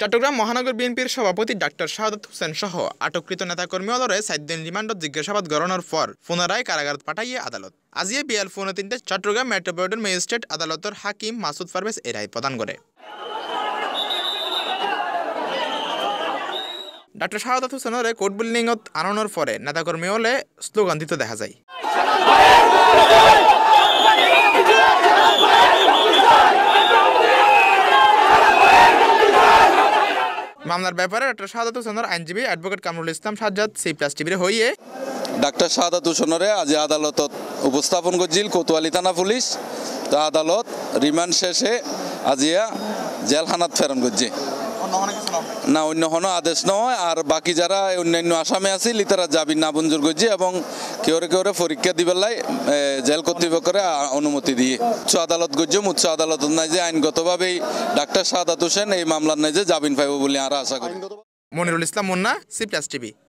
চট্টগ্রাম মহানগর বিএনপির সভাপতি ডাক্তার শাহাদ হোসেন সহ আটককৃত নেতাকর্মী অলরে সাত দিন রিমান্ড জিজ্ঞাসাবাদ গড়ানোর পর পুনরায় কারাগার পাঠাইয়ে আদালত আজিয়ে বিএল ফোনে তিনটে চট্টগ্রাম মেট্রোপলিটন ম্যাজিস্ট্রেট আদালতের হাকিম মাসুদ পারভেজ এ রায় প্রদান করে ডাক্তার শাহাদ হোসেনরে কোর্ট বিল্ডিংত আনানোর পরে নেতাকর্মী হলে স্লোগান দিতে দেখা যায় মামলার ব্যাপারে ডক্টর সাদাত হোসেনের আইনজীবী advocate Kamrul Islam Sajjad C plus টিভির হইয়ে ডাক্তার সাদাত হোসেনরে আজ আদালতত উপস্থাপন করছিল কোতোয়ালি থানা পুলিশ তা আদালত রিমান্ড শেষে আজিয়া জেলখানাত ফেরন করছে না অন্য কোনো আদেশ নয় আর বাকি যারা অন্যান্য আসামে আছে লিতারা যাবি না মঞ্জুর এবং কেউরে কেউরে পরীক্ষা দিবার লাই জেল কর্তৃপক্ষের অনুমতি দিয়ে উচ্চ আদালত গজম উচ্চ আদালত নাই যে আইনগতভাবেই ডাক্তার সাদাত হোসেন এই মামলার নাই যে জামিন পাইব বলে আমরা আশা করি Monirul Islam Munna C plus TV